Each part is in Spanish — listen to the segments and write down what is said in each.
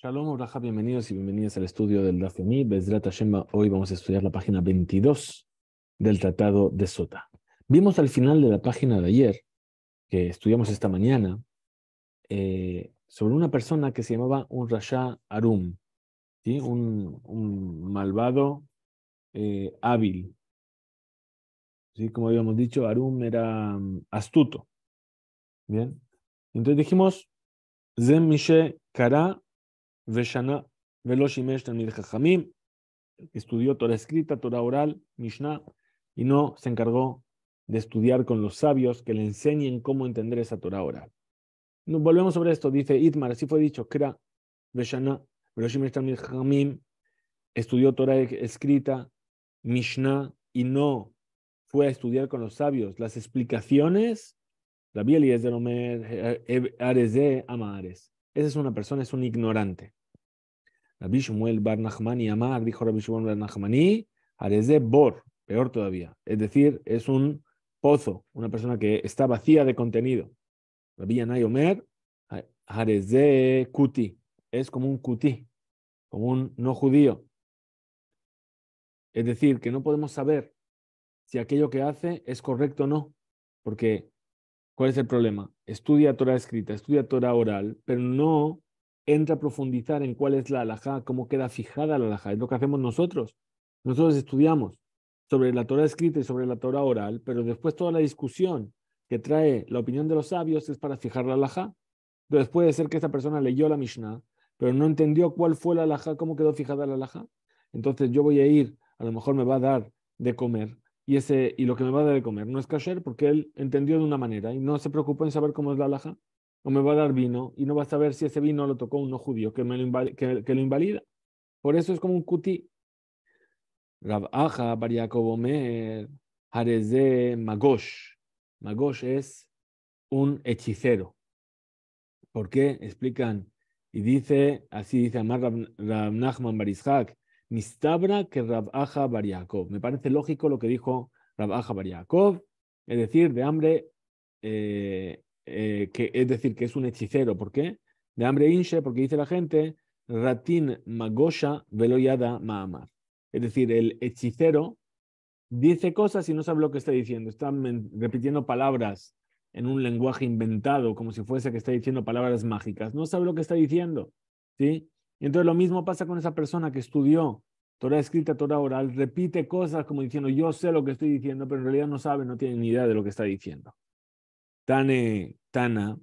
Shalom Uraha, bienvenidos y bienvenidas al estudio del Dafemi. Bezrat hoy vamos a estudiar la página 22 del Tratado de Sota. Vimos al final de la página de ayer, que estudiamos esta mañana, eh, sobre una persona que se llamaba un Rasha Arum, un, malvado eh, hábil. Como habíamos dicho, Arum era mm, astuto. Bien. Entonces dijimos, Zem Mishé Kara Veshana, Veloshimesh estudió Torah escrita, Torah oral, Mishnah, y no se encargó de estudiar con los sabios que le enseñen cómo entender esa Torah oral. volvemos sobre esto, dice Itmar, así fue dicho, Kra, Veshana, Veloshimesh Jamim, estudió Torah e, escrita, Mishnah, y no fue a estudiar con los sabios. Las explicaciones, la Biel es de Ares de Amares. Esa es una persona, es un ignorante. La Bar Nachmani Amar, dijo Rabbi Shmuel Bar Bor, peor todavía. Es decir, es un pozo, una persona que está vacía de contenido. Rabbi Yanai Omer, Kuti, es como un kuti, como un no judío. Es decir, que no podemos saber si aquello que hace es correcto o no, porque ¿cuál es el problema? Estudia Torah escrita, estudia Torah oral, pero no entra a profundizar en cuál es la alajá, cómo queda fijada la alajá. Es lo que hacemos nosotros. Nosotros estudiamos sobre la Torah escrita y sobre la Torah oral, pero después toda la discusión que trae la opinión de los sabios es para fijar la alajá. Entonces puede ser que esta persona leyó la Mishnah, pero no entendió cuál fue la alajá, cómo quedó fijada la alajá. Entonces yo voy a ir, a lo mejor me va a dar de comer, y, ese, y lo que me va a dar de comer no es kasher porque él entendió de una manera y no se preocupó en saber cómo es la alhaja o me va a dar vino y no va a saber si ese vino lo tocó un no judío que, me lo, invalida, que, lo invalida. Por eso es como un cuti. Rabaja, omer Hareze, Magosh. Magosh es un hechicero. ¿Por qué? Explican. Y dice, así dice Amar Rab Nachman Barishak, Mistabra que Rabaja Bariakov. Me parece lógico lo que dijo Rabaja Bariakov, es decir, de hambre eh, eh, que es decir, que es un hechicero. ¿Por qué? De hambre Inche, porque dice la gente, ratin magosha veloyada ma'amar. Es decir, el hechicero dice cosas y no sabe lo que está diciendo. Está repitiendo palabras en un lenguaje inventado, como si fuese que está diciendo palabras mágicas. No sabe lo que está diciendo. ¿sí? Y entonces lo mismo pasa con esa persona que estudió Torah escrita, Torah oral, repite cosas como diciendo, yo sé lo que estoy diciendo, pero en realidad no sabe, no tiene ni idea de lo que está diciendo. Tane Tana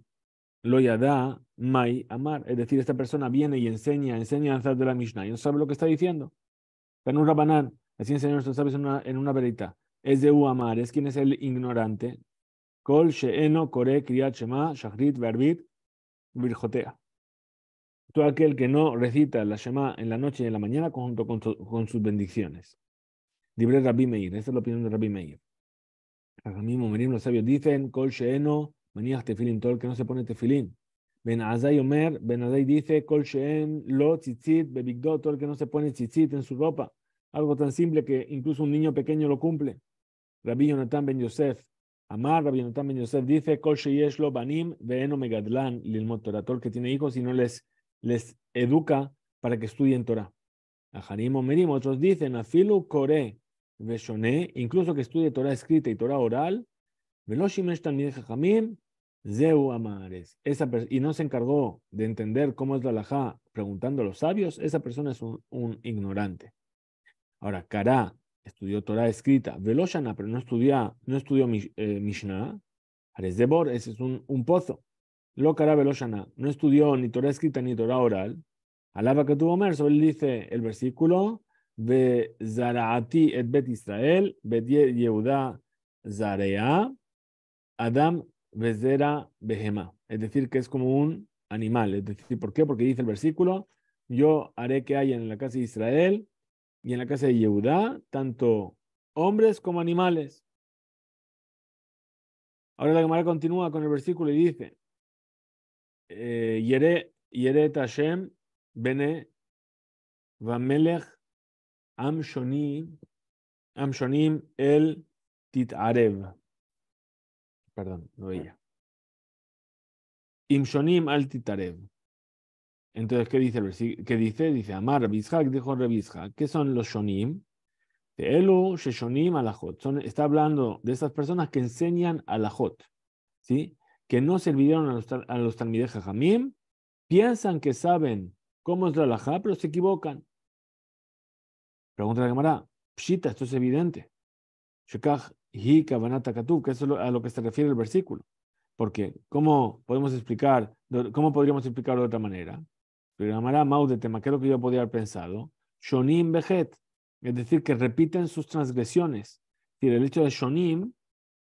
Da, Mai Amar. Es decir, esta persona viene y enseña enseñanzas de la Mishnah y no sabe lo que está diciendo. Pero un Rabanán, así señor nuestros sabes en una, en una verita. Es de Amar, es quien es el ignorante. Kol Sheeno Kore Kriyat Shema Shachrit Verbit Virjotea. Todo aquel que no recita la Shema en la noche y en la mañana junto con, con sus bendiciones. Libre Rabbi Meir, esta es la opinión de Rabbi Meir los sabios dicen, Kol Sheeno, Manías Tefilín, todo el que no se pone Tefilín. Ben Azai Omer, Ben dice, Col Sheen, Lo, Tzitzit, bebigdo, todo el que no se pone Tzitzit en su ropa. Algo tan simple que incluso un niño pequeño lo cumple. Rabbi Yonatán Ben Yosef, Amar, Rabbi Yonatán Ben Yosef dice, Kol Sheyesh Lo Banim, Veeno Megadlan, Lilmot Torah, todo que tiene hijos y no les, les educa para que estudien Torah. Ajarim Omerim, otros dicen, Afilu Kore, incluso que estudie Torah escrita y Torah oral, Veloshimesh Amares. y no se encargó de entender cómo es la halajá preguntando a los sabios, esa persona es un, ignorante. Ahora, Kará estudió Torah escrita, Veloshana, pero no, no estudió eh, Mishnah, Ares Debor, ese es un, pozo. Lo Kará Veloshana, no estudió ni Torah escrita ni Torah oral. Alaba que tuvo él dice el versículo, zaraati et bet Israel, Adam vezera behema. Es decir, que es como un animal. Es decir, ¿por qué? Porque dice el versículo, yo haré que haya en la casa de Israel y en la casa de Yehuda tanto hombres como animales. Ahora la Gemara continúa con el versículo y dice, Yere Tashem bene Vamelech Am Shonim, el Titarev. Perdón, no veía. Im Shonim al Titarev. Entonces, ¿qué dice el versículo? ¿Qué dice? Dice, Amar Rabizhak, dijo Rabizhak. ¿Qué son los Shonim? De Elu, Sheshonim, Alajot. está hablando de esas personas que enseñan Alajot. ¿Sí? que no sirvieron a los, a los Talmidej Jamim, piensan que saben cómo es la halajá, pero se equivocan. Pregunta la Gemara, Pshita, esto es evidente. Shekach, hi kabanatakatu, que es a lo que se refiere el versículo. Porque, ¿cómo podemos explicar, cómo podríamos explicarlo de otra manera? Pero la Gemara, Mau de tema, ¿qué es lo que yo podría haber pensado? Shonim behet, es decir, que repiten sus transgresiones. Es decir, el hecho de Shonim,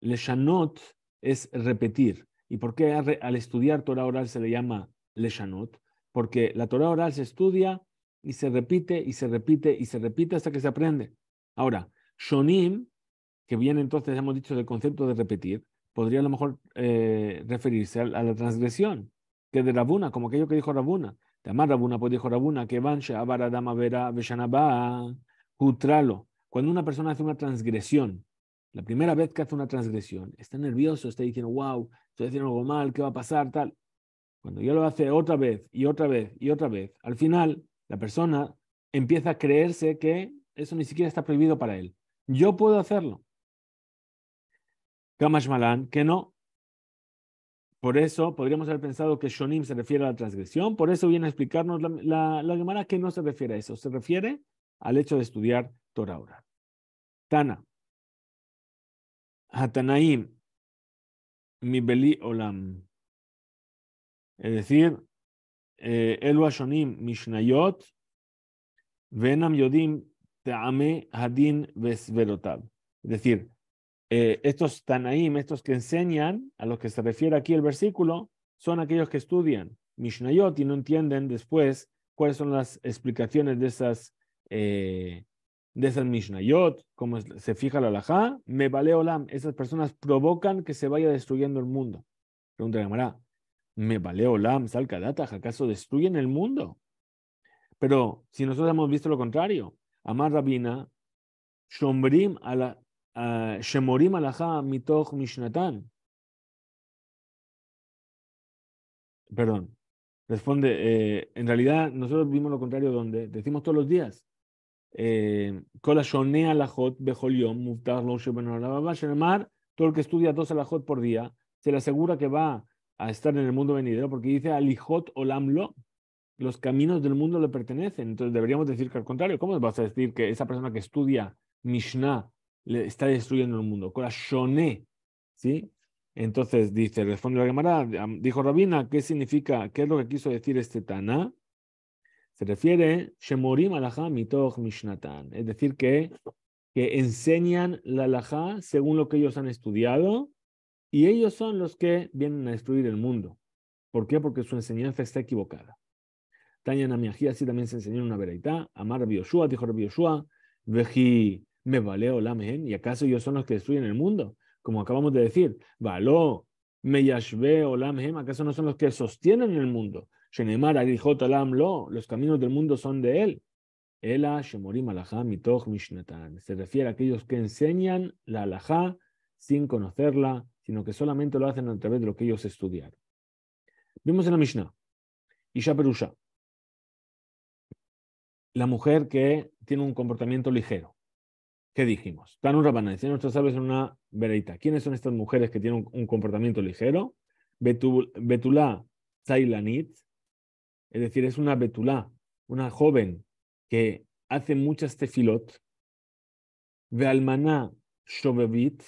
leshanot, es repetir. ¿Y por qué al estudiar Torah oral se le llama leshanot? Porque la Torah oral se estudia y se repite y se repite y se repite hasta que se aprende. Ahora, shonim, que viene entonces, hemos dicho, del concepto de repetir, podría a lo mejor eh, referirse a, la transgresión, que de Rabuna, como aquello que dijo Rabuna. Tamar Rabuna, pues dijo Rabuna, que vancha Abaradama, Vera, Veshanaba, jutralo. Cuando una persona hace una transgresión, la primera vez que hace una transgresión, está nervioso, está diciendo, wow, estoy haciendo algo mal, ¿qué va a pasar? Tal. Cuando ya lo hace otra vez y otra vez y otra vez, al final la persona empieza a creerse que eso ni siquiera está prohibido para él. Yo puedo hacerlo. Kamashmalan, Malan, que no. Por eso podríamos haber pensado que Shonim se refiere a la transgresión. Por eso viene a explicarnos la, la, Gemara que no se refiere a eso. Se refiere al hecho de estudiar Torah oral. Tana. Hatanaim. beli Olam. Es decir, es Mishnayot Venam Yodim Ta'ame Hadin Es decir, eh, estos Tanaim, estos que enseñan, a los que se refiere aquí el versículo, son aquellos que estudian Mishnayot y no entienden después cuáles son las explicaciones de esas, eh, de esas Mishnayot, cómo se fija la halajá. Me vale olam, esas personas provocan que se vaya destruyendo el mundo. Pregunta la me vale olam, salcadata, ¿acaso destruyen el mundo? Pero si nosotros hemos visto lo contrario, Amar Rabina, Shomrim ala, uh, Shemorim alaha mitoch mishnatan. Perdón, responde, eh, en realidad nosotros vimos lo contrario donde decimos todos los días. Eh, Kola shoneh alajot bechol yom muftar lo shemar. Todo el que estudia dos alajot por día se le asegura que va a estar en el mundo venidero, porque dice Alijot Olamlo, los caminos del mundo le pertenecen. Entonces deberíamos decir que al contrario, ¿cómo vas a decir que esa persona que estudia Mishnah le está destruyendo el mundo? shoné ¿sí? Entonces dice, responde la Gemara, dijo Rabina, ¿qué significa, qué es lo que quiso decir este tana Se refiere, Shemorim alaha mitoch mishnatan, es decir, que, que enseñan la laja según lo que ellos han estudiado y ellos son los que vienen a destruir el mundo. ¿Por qué? Porque su enseñanza está equivocada. Tanya Namiají así también se enseñó una veraitá. Amar Bioshua, dijo Bioshua, veji me valeo ¿eh? ¿Y acaso ellos son los que destruyen el mundo? Como acabamos de decir, valo me olamhem. ¿eh? ¿Acaso no son los que sostienen el mundo? Shenemar alam lo. Los caminos del mundo son de él. Ela shemorim mitoch mishnatan. Se refiere a aquellos que enseñan la alajá sin conocerla sino que solamente lo hacen a través de lo que ellos estudiaron. Vimos en la Mishnah, Isha Perusha, la mujer que tiene un comportamiento ligero. ¿Qué dijimos? Tan un decían en una vereita. ¿Quiénes son estas mujeres que tienen un, comportamiento ligero? Betulá Zailanit, es decir, es una Betulá, una joven que hace muchas tefilot. vealmana Shobevit,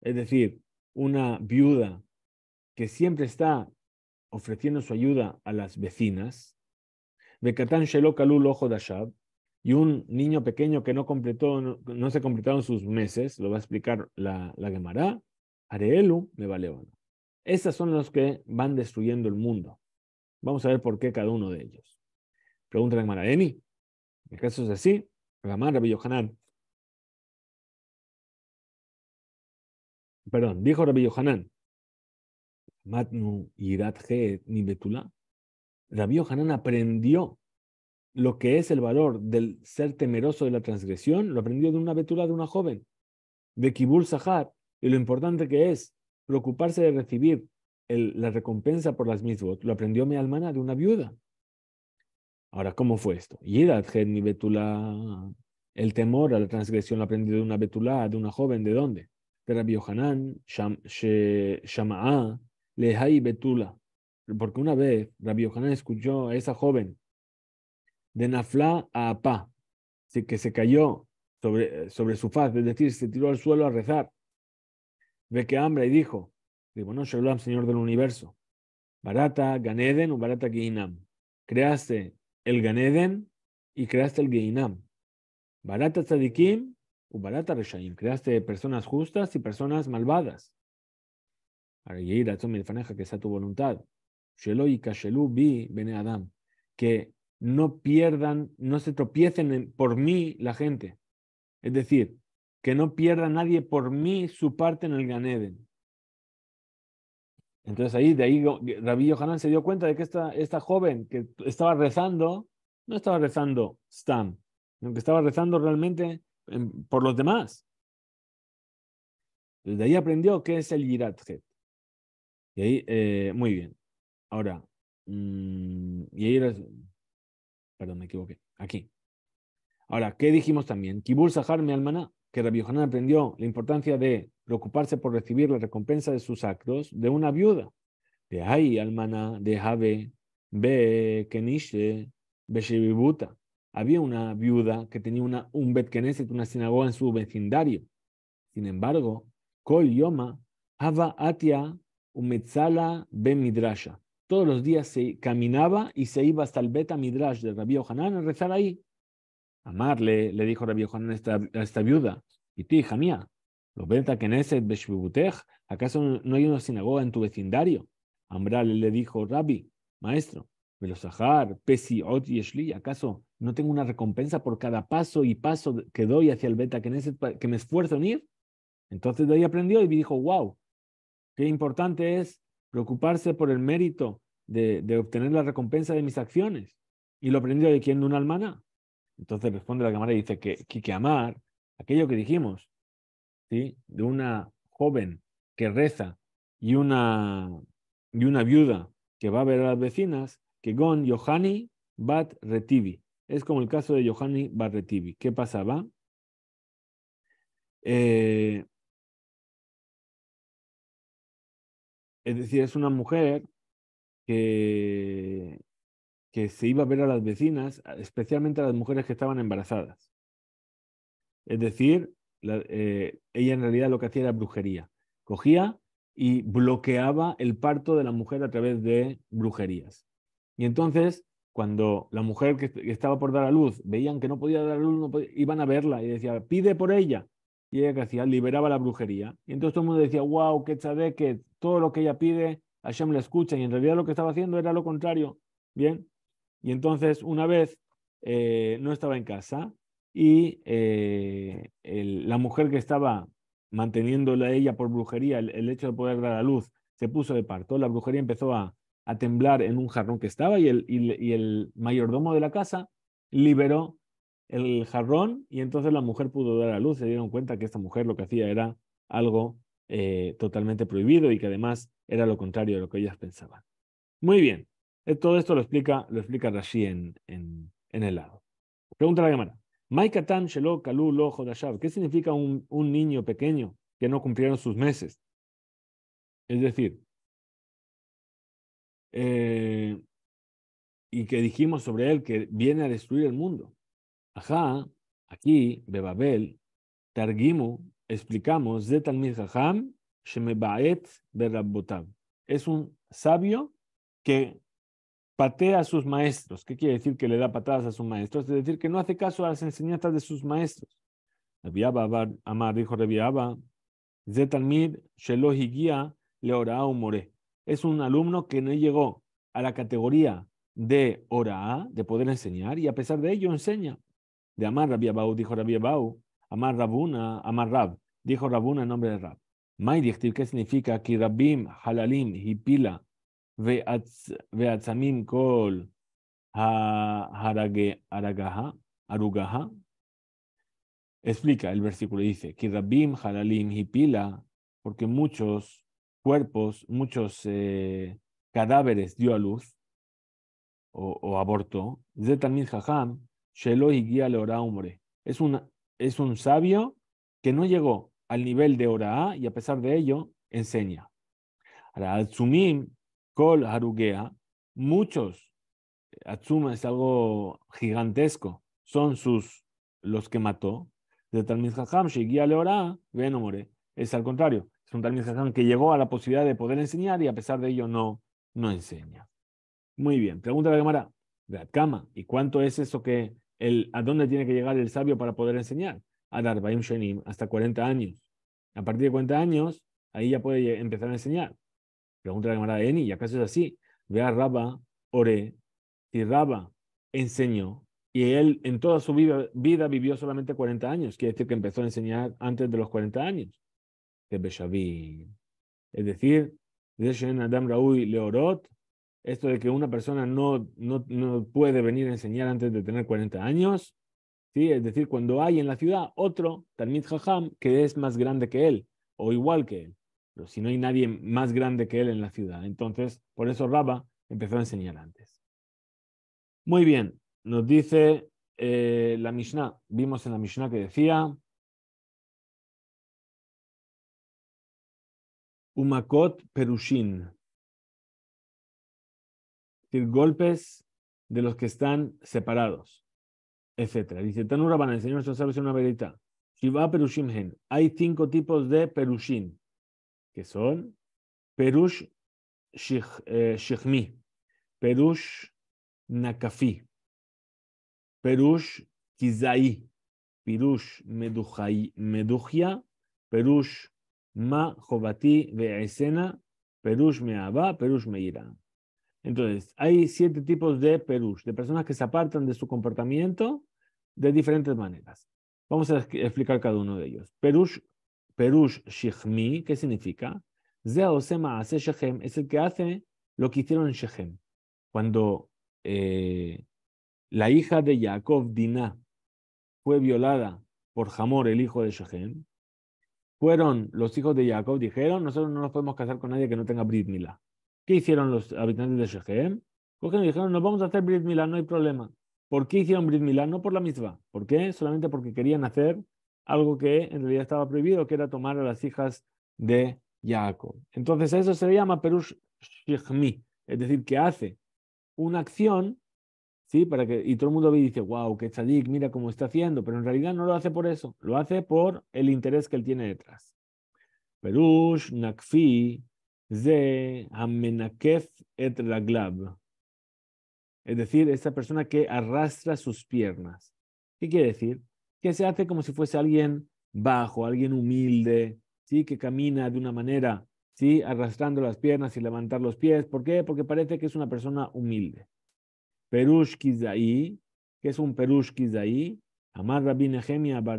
es decir, una viuda que siempre está ofreciendo su ayuda a las vecinas, y un niño pequeño que no, completó, no, se completaron sus meses, lo va a explicar la, la Gemara, Areelu me bueno. Esas son los que van destruyendo el mundo. Vamos a ver por qué cada uno de ellos. Pregunta la Gemara, Eni, el caso es así, Gamar Rabbi Yohanan, Perdón, dijo Rabbi Yohanan, Matnu Yirat ni Betula. Rabbi Yohanan aprendió lo que es el valor del ser temeroso de la transgresión, lo aprendió de una Betula, de una joven, de Kibul Sahar, y lo importante que es preocuparse de recibir la recompensa por las mismas lo aprendió mi almana de una viuda. Ahora, ¿cómo fue esto? Yirat ni Betula. El temor a la transgresión lo aprendió de una Betula, de una joven, ¿de dónde? Rabbi Yohanan, Shama'a, Lehai Betula. Porque una vez Rabbi Yohanan escuchó a esa joven de Nafla a Apá, que se cayó sobre, sobre su faz, es decir, se tiró al suelo a rezar. Ve que hambre y dijo, digo, no, Shalom, Señor del Universo, Barata Ganeden o Barata Geinam. Creaste el Ganeden y creaste el Geinam. Barata Tzadikim Ubarata creaste personas justas y personas malvadas. que sea tu voluntad. Shelo y bene Adam. Que no pierdan, no se tropiecen por mí la gente. Es decir, que no pierda nadie por mí su parte en el Ganeden. Entonces ahí, de ahí, Rabí Yohanan se dio cuenta de que esta, esta joven que estaba rezando, no estaba rezando Stam, sino que estaba rezando realmente por los demás. Desde ahí aprendió qué es el Yirat Y ahí, eh, muy bien. Ahora, mm, y ahí perdón, me equivoqué. Aquí. Ahora, ¿qué dijimos también? Kibur Sahar mi almaná, que Rabbi aprendió la importancia de preocuparse por recibir la recompensa de sus actos de una viuda. De ahí, almana de Habe, Be, Kenishe, shivibuta. Había una viuda que tenía una, un Betkeneset, una sinagoga en su vecindario. Sin embargo, Kol Yoma, Atia, Umetzala Ben Todos los días se caminaba y se iba hasta el Beta Midrash de Rabbi Yohanan a rezar ahí. Amarle, le dijo Rabbi Yohanan a, esta, viuda, y ti, hija mía, los Beta ¿acaso no hay una sinagoga en tu vecindario? Amarle le dijo, Rabbi, maestro, Velozahar, pesi y yeshli. ¿acaso no tengo una recompensa por cada paso y paso que doy hacia el beta, que, me esfuerzo en ir, entonces de ahí aprendió y me dijo, wow, qué importante es preocuparse por el mérito de, obtener la recompensa de mis acciones. Y lo aprendió de quien, de una almana. Entonces responde la cámara y dice que, amar, aquello que dijimos, ¿sí? de una joven que reza y una, una viuda que va a ver a las vecinas, que con Yohani Bat Retivi. Es como el caso de Johanny Barretivi. ¿Qué pasaba? Eh, es decir, es una mujer que, que se iba a ver a las vecinas, especialmente a las mujeres que estaban embarazadas. Es decir, eh, ella en realidad lo que hacía era brujería. Cogía y bloqueaba el parto de la mujer a través de brujerías. Y entonces cuando la mujer que estaba por dar a luz veían que no podía dar a luz, iban a verla y decía, pide por ella. Y ella que hacía, liberaba la brujería. Y entonces todo el mundo decía, wow, que chade que todo lo que ella pide, Hashem la escucha. Y en realidad lo que estaba haciendo era lo contrario. Bien. Y entonces una vez eh, no estaba en casa y eh, la mujer que estaba manteniéndola a ella por brujería, el hecho de poder dar a luz, se puso de parto. La brujería empezó a, a temblar en un jarrón que estaba y el, mayordomo de la casa liberó el jarrón y entonces la mujer pudo dar a luz. Se dieron cuenta que esta mujer lo que hacía era algo eh, totalmente prohibido y que además era lo contrario de lo que ellas pensaban. Muy bien, eh, todo esto lo explica, lo explica Rashi en, en, el lado. Pregunta la cámara. Maikatan ¿Qué significa un, un niño pequeño que no cumplieron sus meses? Es decir, eh, y que dijimos sobre él que viene a destruir el mundo. Ajá, aquí, Bebabel, Targimu, explicamos, Es un sabio que patea a sus maestros. ¿Qué quiere decir que le da patadas a sus maestros? Es decir, que no hace caso a las enseñanzas de sus maestros. Amar dijo Rebiaba, Zetalmid, le Leorao More es un alumno que no llegó a la categoría de hora de poder enseñar, y a pesar de ello enseña. De Amar Abau dijo Bau, Amar Rabuna, Amar Rab, dijo Rabuna en nombre de Rab. ¿qué significa? Que Halalim, Kol, Explica el versículo, dice, Que Halalim, Hipila, porque muchos cuerpos, muchos eh, cadáveres dio a luz o, o abortó. también Jajam, Shelo y Guía Leorá Hombre. Es un, es un sabio que no llegó al nivel de Oraá y a pesar de ello enseña. Atsumim, Kol Harugea, muchos, Atsuma es algo gigantesco, son sus los que mató. De Talmid Shelo y Leorá, ven, hombre. Es al contrario un que llegó a la posibilidad de poder enseñar y a pesar de ello no, no enseña. Muy bien, pregunta la cámara de ¿y cuánto es eso que el, a dónde tiene que llegar el sabio para poder enseñar? A Darbaim Shenim, hasta 40 años. A partir de 40 años, ahí ya puede empezar a enseñar. Pregunta la cámara de Eni, ¿y acaso es así? vea Raba Rabba, oré, y Rabba enseñó, y él en toda su vida, vida, vivió solamente 40 años, quiere decir que empezó a enseñar antes de los 40 años. Es decir, Adam Raúl Leorot, esto de que una persona no, puede venir a enseñar antes de tener 40 años, ¿sí? es decir, cuando hay en la ciudad otro Talmud Jajam que es más grande que él o igual que él, pero si no hay nadie más grande que él en la ciudad. Entonces, por eso Raba empezó a enseñar antes. Muy bien, nos dice eh, la Mishnah, vimos en la Mishnah que decía, Umakot Perushin. decir, golpes de los que están separados, etc. Dice, Tanuraban, el Señor nos sabe una verita. Hay cinco tipos de Perushin, que son Perush shikmi eh, Perush Nakafi, Perush Kizai, Perush Meduchia, Perush Ma Jobati me Perush Me'aba, Perush Meira. Entonces, hay siete tipos de Perush, de personas que se apartan de su comportamiento de diferentes maneras. Vamos a explicar cada uno de ellos. Perush, Perush Shechmi, ¿qué significa? Zea Osema hace Shechem, es el que hace lo que hicieron en Shechem. Cuando eh, la hija de Jacob, Dinah, fue violada por Hamor, el hijo de Shechem, fueron los hijos de Jacob, dijeron, nosotros no nos podemos casar con nadie que no tenga Brit Milá. ¿Qué hicieron los habitantes de Shechem? Cogieron y dijeron, nos vamos a hacer Brit Milá, no hay problema. ¿Por qué hicieron Brit Milá? No por la misma. ¿Por qué? Solamente porque querían hacer algo que en realidad estaba prohibido, que era tomar a las hijas de Jacob. Entonces a eso se le llama Perush Shechmi, es decir, que hace una acción para que, y todo el mundo ve y dice, wow, que chadik, mira cómo está haciendo, pero en realidad no lo hace por eso, lo hace por el interés que él tiene detrás. Perush, Nakfi, Ze, Amenakef et Raglab. Es decir, esta persona que arrastra sus piernas. ¿Qué quiere decir? Que se hace como si fuese alguien bajo, alguien humilde, ¿sí? que camina de una manera, ¿sí? arrastrando las piernas y levantar los pies. ¿Por qué? Porque parece que es una persona humilde. Perush Kizai, que es un Perush Kizai, Amar Rabbi Nehemia Bar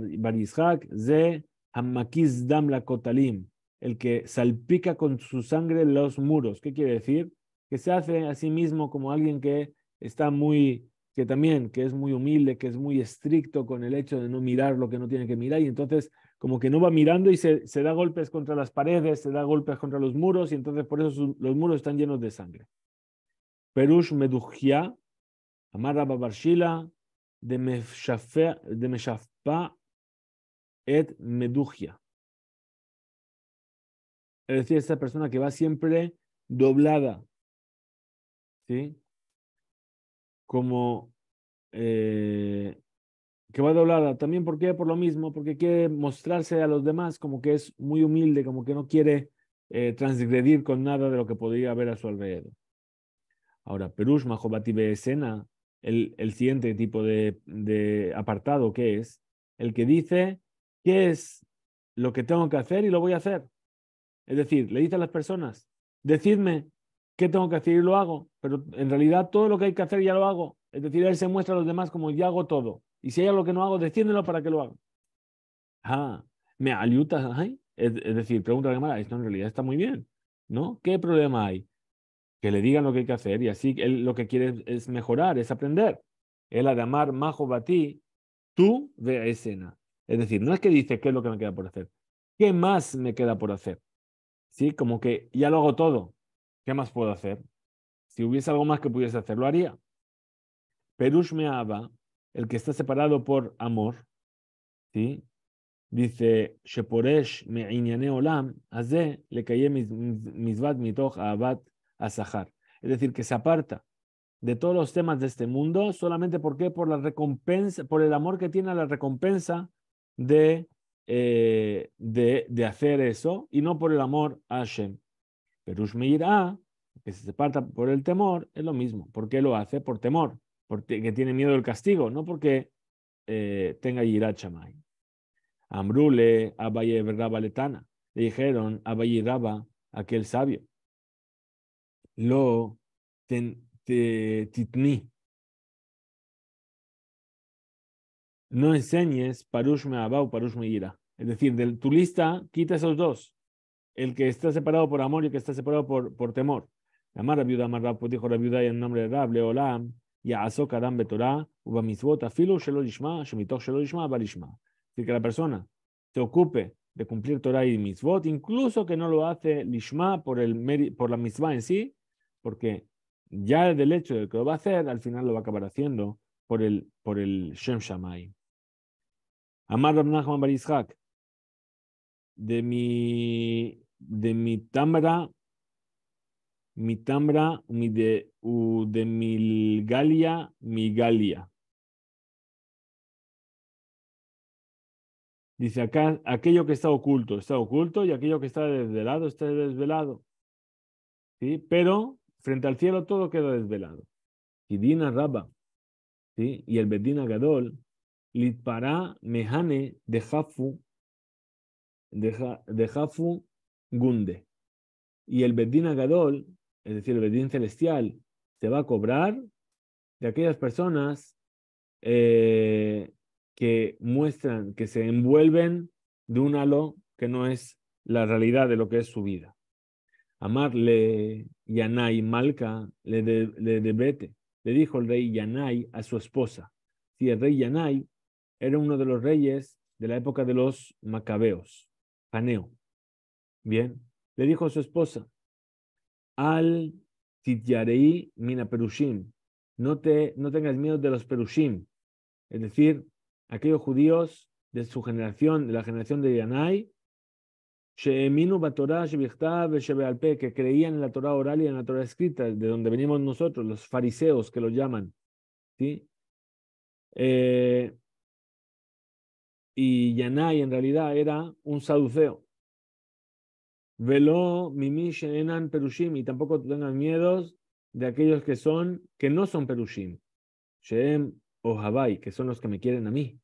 Ze Hamakiz Dam Kotalim, el que salpica con su sangre los muros. ¿Qué quiere decir? Que se hace a sí mismo como alguien que está muy, que también, que es muy humilde, que es muy estricto con el hecho de no mirar lo que no tiene que mirar y entonces como que no va mirando y se, da golpes contra las paredes, se da golpes contra los muros y entonces por eso los muros están llenos de sangre. Perush Medujia amara de de et medugia. Es decir, esa persona que va siempre doblada, ¿sí? Como eh, que va doblada. También, ¿por qué? Por lo mismo, porque quiere mostrarse a los demás como que es muy humilde, como que no quiere eh, transgredir con nada de lo que podría haber a su alrededor. Ahora, Perush Majobati Escena el, siguiente tipo de, apartado que es el que dice qué es lo que tengo que hacer y lo voy a hacer. Es decir, le dice a las personas, decidme qué tengo que hacer y lo hago, pero en realidad todo lo que hay que hacer ya lo hago. Es decir, él se muestra a los demás como ya hago todo. Y si hay algo que no hago, decídmelo para que lo haga. Ah, me ayuda es, es, decir, pregunta a la cámara, esto en realidad está muy bien, ¿no? ¿Qué problema hay? que le digan lo que hay que hacer y así él lo que quiere es mejorar, es aprender. él El adamar majo ti tú ve escena. Es decir, no es que dice qué es lo que me queda por hacer, qué más me queda por hacer. Sí, como que ya lo hago todo, ¿qué más puedo hacer? Si hubiese algo más que pudiese hacer, lo haría. Perush meaba, el que está separado por amor, ¿sí? dice, Sheporesh me olam, le mizvat mitoch abat a Es decir, que se aparta de todos los temas de este mundo, solamente porque por la recompensa, por el amor que tiene a la recompensa de, eh, de, hacer eso, y no por el amor a Hashem. Pero Ushmeirah, que se aparta por el temor, es lo mismo. ¿Por qué lo hace? Por temor, porque tiene miedo del castigo, no porque eh, tenga Yirat Amrule Abaye Rabba Le dijeron Abaye Rabba, aquel sabio lo ten, te, titni. No enseñes Parush me o Parush ira Es decir, de tu lista quita esos dos. El que está separado por amor y el que está separado por, por temor. Amar a viuda, amar pues dijo la viuda y en nombre de Rab, Leolam, Yaazok Adam Betorá, Ubamisvot, Afilu, Shelolishma, Shemitok Shelolishma, Balishma. Es decir, que la persona se ocupe de cumplir Torah y Mitzvot, incluso que no lo hace Lishma por, el, por la Mitzvah en sí, porque ya del hecho de que lo va a hacer, al final lo va a acabar haciendo por el, por el Shem Shamai. Amar Nachman Bar de mi, de mi tambra, mi tambra, mi de, de mi galia, mi galia. Dice acá, aquello que está oculto, está oculto y aquello que está desvelado, está desvelado. ¿Sí? Pero Frente al cielo todo queda desvelado. Dina Rabba y el Bedina Gadol, Litpará Mehane de Jafu, de Jafu Gunde. Y el Bedina Gadol, es decir, el Bedín Celestial, se va a cobrar de aquellas personas eh, que muestran, que se envuelven de un halo que no es la realidad de lo que es su vida. Amarle Yanai Malca le, le debete. Le dijo el rey Yanai a su esposa. Si el rey Yanai era uno de los reyes de la época de los macabeos, Paneo. Bien, le dijo a su esposa, al tityarei mina perushim, no, te, no tengas miedo de los perushim, es decir, aquellos judíos de su generación, de la generación de Yanai, que creían en la Torah oral y en la Torah escrita, de donde venimos nosotros, los fariseos que lo llaman. ¿sí? Eh, y Yanai en realidad era un saduceo. Velo, Mimi, Perushim, y tampoco tengan miedos de aquellos que son, que no son Perushim. Sheem o que son los que me quieren a mí.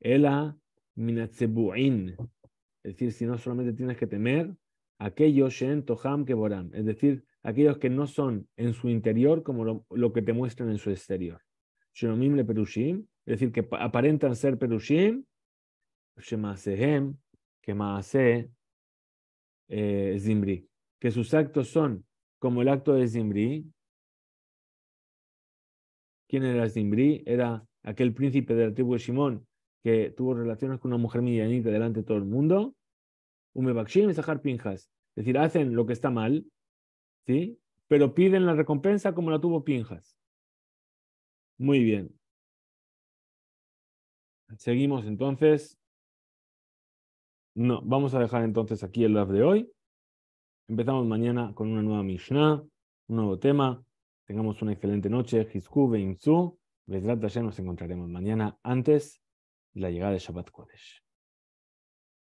Ela, Minatzebu'in, es decir, si no solamente tienes que temer aquellos Shen Toham es decir, aquellos que no son en su interior como lo, que te muestran en su exterior. le Perushim, es decir, que aparentan ser Perushim, Shemasehem, eh, que sus actos son como el acto de Zimbri. ¿Quién era Zimbri? Era aquel príncipe de la tribu de Shimón que tuvo relaciones con una mujer medianita delante de todo el mundo, Umebakshim Sahar Pinjas. Es decir, hacen lo que está mal, ¿sí? Pero piden la recompensa como la tuvo Pinjas. Muy bien. Seguimos entonces. No, vamos a dejar entonces aquí el live de hoy. Empezamos mañana con una nueva Mishnah, un nuevo tema. Tengamos una excelente noche. Hizku Insu. ya nos encontraremos mañana antes la llegada de Shabbat Kodesh.